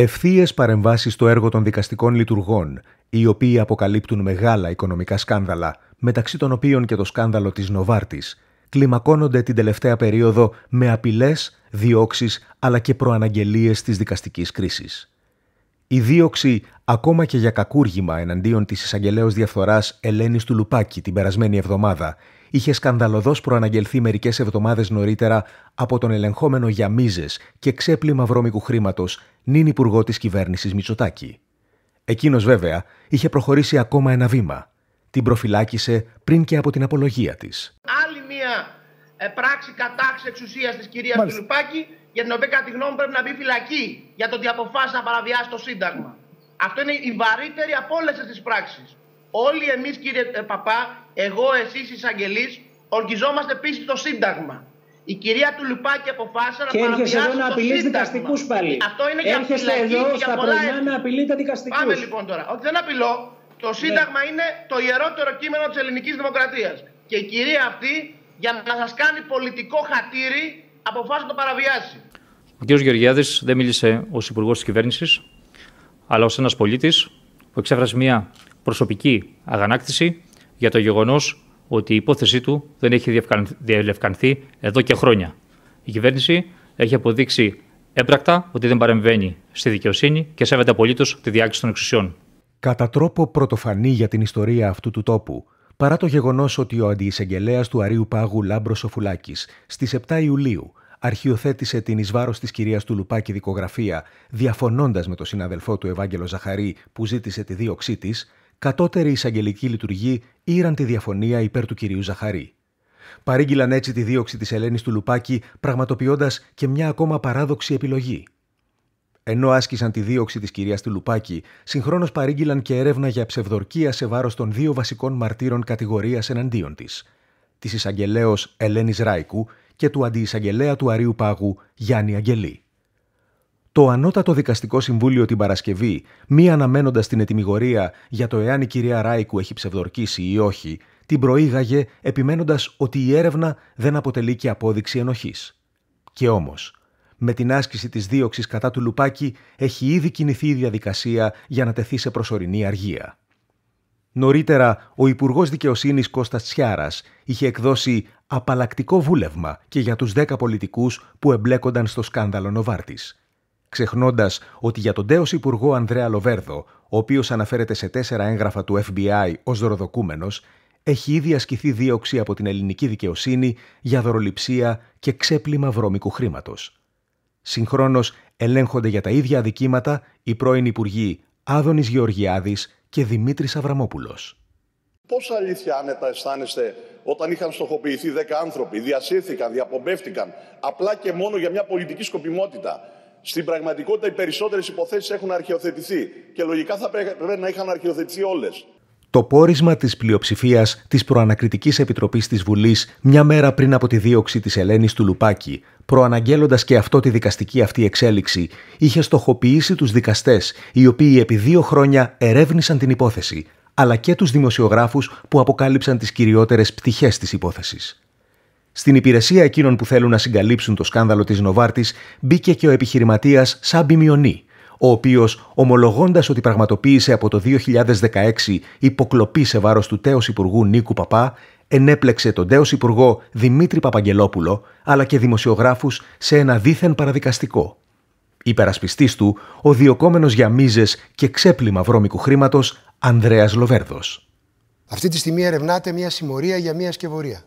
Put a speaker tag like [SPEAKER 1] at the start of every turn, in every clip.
[SPEAKER 1] Ευθείες παρεμβάσεις στο έργο των δικαστικών λειτουργών, οι οποίοι αποκαλύπτουν μεγάλα οικονομικά σκάνδαλα, μεταξύ των οποίων και το σκάνδαλο της Νοβάρτης, κλιμακώνονται την τελευταία περίοδο με απειλές, διώξεις αλλά και προαναγγελίες της δικαστικής κρίσης. Η δίωξη ακόμα και για κακούργημα εναντίον της εισαγγελέως διαφθοράς Ελένης του Λουπάκη την περασμένη εβδομάδα είχε σκανδαλωδώς προαναγγελθεί μερικές εβδομάδες νωρίτερα από τον ελεγχόμενο για μίζες και ξέπλυμα βρώμικου χρήματος νυν υπουργό της κυβέρνησης Μητσοτάκη. Εκείνος βέβαια είχε προχωρήσει ακόμα ένα βήμα. Την προφυλάκησε πριν και από την απολογία της. Άλλη μία ε, πράξη κατάξη εξουσία της κυρίας Λουπάκη! για την οποία κατά τη γνώμη πρέπει να μπει φυλακή για το ότι αποφάσισε να παραβιάσει το Σύνταγμα. Αυτό είναι η βαρύτερη από όλες τις πράξεις. Όλοι εμείς, κύριε ε, Παπά, εγώ, εσείς, εισαγγελείς, ορκιζόμαστε πίσω το Σύνταγμα. Η κυρία του Λουπάκη αποφάσισε να παραβιάσει το Σύνταγμα. Και έρχεσαι εδώ να απειλεί δικαστικούς πάλι. Αυτό είναι για φυλακή εδώ, για για πολλά να απειλεί δικαστικούς. Πάμε λοιπόν τώρα. Ότι δεν απειλώ. Το ναι. Σύνταγμα είναι το ιερότερο κείμενο της ελληνικής δημοκρατίας. Και η κυρία αυτή για να σας κάνει πολιτικό χατήρι αποφάσισε να το παραβιάσει. Ο κ. Γεωργιάδης δεν μίλησε ως υπουργός της κυβέρνησης, αλλά ως ένας πολίτης που εξέφρασε μια προσωπική αγανάκτηση για το γεγονός ότι η υπόθεσή του δεν έχει διαλευκανθεί εδώ και χρόνια. Η κυβέρνηση έχει αποδείξει έμπρακτα ότι δεν παρεμβαίνει στη δικαιοσύνη και σέβεται απολύτως τη διάκριση των εξουσιών. Κατά τρόπο πρωτοφανή για την ιστορία αυτού του τόπου, παρά το γεγονός ότι ο αντιεισαγγελέας του Αρίου Πάγου Λάμπρος Σοφουλάκης στις 7 Ιουλίου αρχιοθέτησε την εις βάρος της κυρίας του Λουπάκη δικογραφία, διαφωνώντας με τον συναδελφό του Ευάγγελο Ζαχαρή που ζήτησε τη δίωξή της, κατώτερη εισαγγελική λειτουργή ήραν τη διαφωνία υπέρ του κυρίου Ζαχαρή. Παρήγγειλαν έτσι τη δίωξη της Ελένης του Λουπάκη, πραγματοποιώντας και μια ακόμα παράδοξη επιλογή. Ενώ άσκησαν τη δίωξη της κυρίας Τιλουπάκη, συγχρόνως παρήγγειλαν και έρευνα για ψευδορκία σε βάρος των δύο βασικών μαρτύρων κατηγορίας εναντίον της. Της εισαγγελέως Ελένης Ράικου και του αντιεισαγγελέα του Αρίου Πάγου Γιάννη Αγγελή. Το Ανώτατο Δικαστικό Συμβούλιο την Παρασκευή, μη αναμένοντας την ετοιμιγορία για το εάν η κυρία Ράικου έχει ψευδορκήσει ή όχι, την προήγαγε επιμένοντας ότι η έρευνα δεν αποτελεί και απόδειξη ενοχής. Και όμως, με την άσκηση της δίωξης κατά του Λουπάκη έχει ήδη κινηθεί η διαδικασία για να τεθεί σε προσωρινή αργία. Νωρίτερα, ο Υπουργός Δικαιοσύνης Κώστας Τσιάρας είχε εκδώσει απαλλακτικό βούλευμα και για τους δέκα πολιτικούς που εμπλέκονταν στο σκάνδαλο Νοβάρτης. Ξεχνώντας ότι για τον τέος Υπουργό Ανδρέα Λοβέρδο, ο οποίος αναφέρεται σε τέσσερα έγγραφα του FBI ως δωροδοκούμενος, έχει ήδη ασκηθεί δίωξη από την ελληνική δικαιοσύνη για δωροληψία και ξέπλυμα βρώμικου χρήματος. Συγχρόνως ελέγχονται για τα ίδια αδικήματα οι πρώην Υπουργοί Άδωνης Γεωργιάδης και Δημήτρης Αβραμόπουλος. Πόσα αλήθεια άνετα αισθάνεστε όταν είχαν στοχοποιηθεί 10 άνθρωποι, διασύρθηκαν, διαπομπεύτηκαν, απλά και μόνο για μια πολιτική σκοπιμότητα. Στην πραγματικότητα, οι περισσότερες υποθέσεις έχουν αρχαιοθετηθεί και λογικά θα πρέπει να είχαν αρχαιοθετηθεί όλες. Το πόρισμα της πλειοψηφίας της Προανακριτικής Επιτροπής της Βουλής μια μέρα πριν από τη δίωξη της Ελένης του Λουπάκη προαναγγέλλοντας και αυτό τη δικαστική αυτή εξέλιξη, είχε στοχοποιήσει τους δικαστές, οι οποίοι επί δύο χρόνια ερεύνησαν την υπόθεση, αλλά και τους δημοσιογράφους που αποκάλυψαν τις κυριότερες πτυχές της υπόθεσης. Στην υπηρεσία εκείνων που θέλουν να συγκαλύψουν το σκάνδαλο της Νοβάρτης μπήκε και ο επιχειρηματίας Σάμπι Μιονί, ο οποίος, ομολογώντας ότι πραγματοποίησε από το 2016 υποκλοπή σε βάρος του τέο Υπουργού Νίκου Παπά, ενέπλεξε τον τέος Υπουργό Δημήτρη Παπαγγελόπουλο αλλά και δημοσιογράφους σε ένα δίθεν παραδικαστικό. Υπερασπιστής του, ο διοκόμενος για μίζες και ξέπλυμα βρώμικου χρήματος Ανδρέας Λοβέρδος.
[SPEAKER 2] Αυτή τη στιγμή ερευνάται μια συμμορία για μια σκευωρία.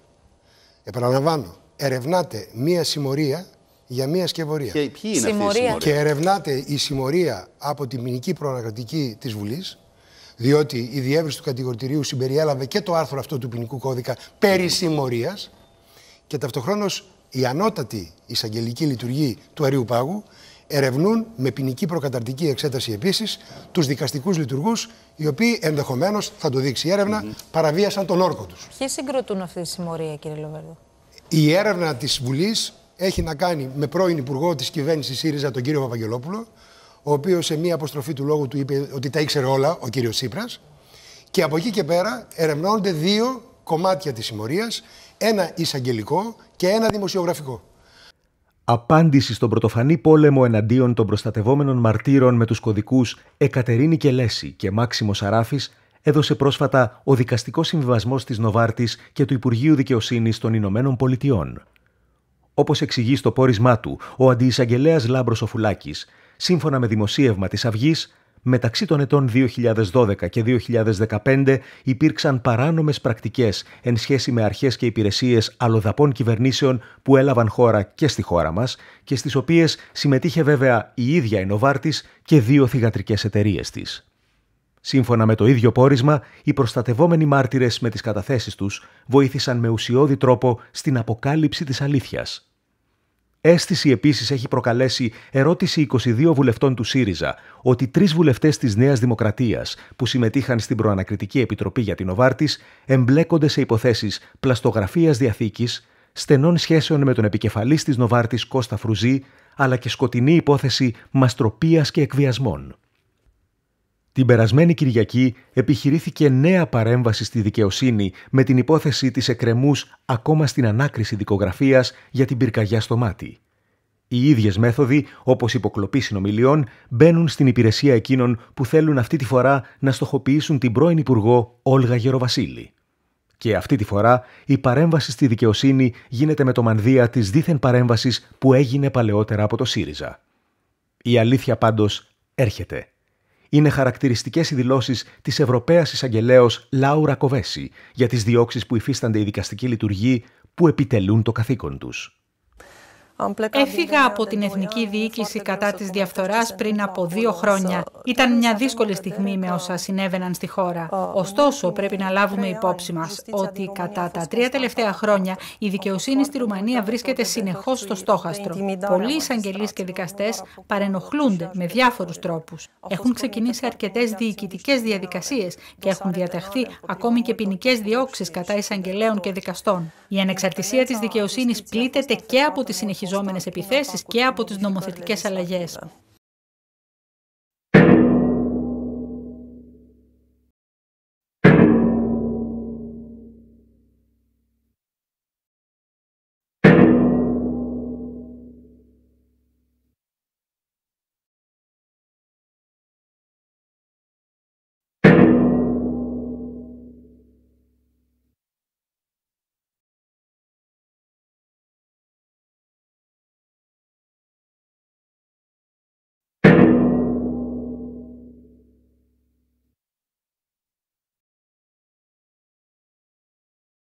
[SPEAKER 2] Επαναλαμβάνω, ερευνάται μια συμμορία για μια σκευωρία. Και ποιοι είναι Αυτή η Και ερευνάται η συμμορία από τη μηνική προανακρατική της Βουλής διότι η διεύρυνση του κατηγορητηρίου συμπεριέλαβε και το άρθρο αυτό του ποινικού κώδικα περί συμμορίας και ταυτοχρόνως η ανώτατη εισαγγελική λειτουργή του Αριού Πάγου ερευνούν με ποινική προκαταρτική εξέταση επίσης τους δικαστικούς λειτουργούς, οι οποίοι ενδεχομένως, θα το δείξει η έρευνα, παραβίασαν τον όρκο τους.
[SPEAKER 1] Ποιοι συγκροτούν αυτή τη συμμορία, κύριε Λοβέρδο.
[SPEAKER 2] Η έρευνα της Βουλής έχει να κάνει με πρώην υπουργό της κυβέρνησης ΣΥΡΙΖΑ, τον κύριο Παπαγγελόπουλο, ο οποίος σε μία αποστροφή του λόγου του είπε ότι τα ήξερε όλα ο κύριος Τσίπρας. Και από εκεί και πέρα ερευνώνονται δύο κομμάτια της συμμορίας, ένα εισαγγελικό και ένα δημοσιογραφικό.
[SPEAKER 1] Απάντηση στον πρωτοφανή πόλεμο εναντίον των προστατευόμενων μαρτύρων με τους κωδικούς Εκατερίνη Κελέση και Μάξιμο Σαράφης έδωσε πρόσφατα ο δικαστικός συμβιβασμός της Νοβάρτης και του Υπουργείου Δικαιοσύνης των Ηνωμένων Πολιτειών. Όπως εξηγεί στο πόρισμά του ο αντιεισαγγελέας Λάμπρος Οφουλάκης, σύμφωνα με δημοσίευμα της Αυγής, μεταξύ των ετών 2012 και 2015 υπήρξαν παράνομες πρακτικές εν σχέση με αρχές και υπηρεσίες αλλοδαπών κυβερνήσεων που έλαβαν χώρα και στη χώρα μας και στις οποίες συμμετείχε βέβαια η ίδια η Νοβάρτης και δύο θυγατρικές εταιρείες της. Σύμφωνα με το ίδιο πόρισμα, οι προστατευόμενοι μάρτυρες με τις καταθέσεις τους βοήθησαν με ουσιώδη τρόπο στην αποκάλυψη της αλήθειας. Έστηση επίσης έχει προκαλέσει ερώτηση 22 βουλευτών του ΣΥΡΙΖΑ ότι τρεις βουλευτές της Νέας Δημοκρατίας που συμμετείχαν στην Προανακριτική Επιτροπή για την Οβάρτης εμπλέκονται σε υποθέσεις πλαστογραφίας διαθήκης, στενών σχέσεων με τον επικεφαλής της Νοβάρτης Κώστα Φρουζή, αλλά και σκοτεινή υπόθεση μαστροπίας και εκβιασμών. Την περασμένη Κυριακή επιχειρήθηκε νέα παρέμβαση στη δικαιοσύνη με την υπόθεση της εκκρεμούς ακόμα στην ανάκριση δικογραφίας για την πυρκαγιά στο μάτι. Οι ίδιες μέθοδοι, όπως υποκλοπή συνομιλιών, μπαίνουν στην υπηρεσία εκείνων που θέλουν αυτή τη φορά να στοχοποιήσουν την πρώην Υπουργό Όλγα Γεροβασίλη. Και αυτή τη φορά η παρέμβαση στη δικαιοσύνη γίνεται με το μανδύα της δίθεν παρέμβασης που έγινε παλαιότερα από το ΣΥΡΙΖΑ. Η αλήθεια πάντως έρχεται είναι χαρακτηριστικές οι δηλώσεις της Ευρωπαίας Εισαγγελέως Λάουρα Κοβέση για τις διώξεις που υφίστανται οι δικαστικοί λειτουργοί που επιτελούν το καθήκον τους. Έφυγα από την Εθνική Διοίκηση κατά της διαφθοράς πριν από δύο χρόνια. Ήταν μια δύσκολη στιγμή με όσα συνέβαιναν στη χώρα. Ωστόσο, πρέπει να λάβουμε υπόψη μας ότι κατά τα τρία τελευταία χρόνια η δικαιοσύνη στη Ρουμανία βρίσκεται συνεχώς στο στόχαστρο. Πολλοί εισαγγελείς και δικαστές παρενοχλούνται με διάφορους τρόπους. Έχουν ξεκινήσει αρκετές διοικητικέ διαδικασίες και έχουν διατεχθεί ακόμη και ποινικές διώξεις κατά εισαγγελέων και δικαστών. Η ανεξαρτησία της δικαιοσύνης πλήττεται και από τη συνεχιζόμενη συνεχιζόμενες επιθέσεις και από τις νομοθετικές αλλαγές.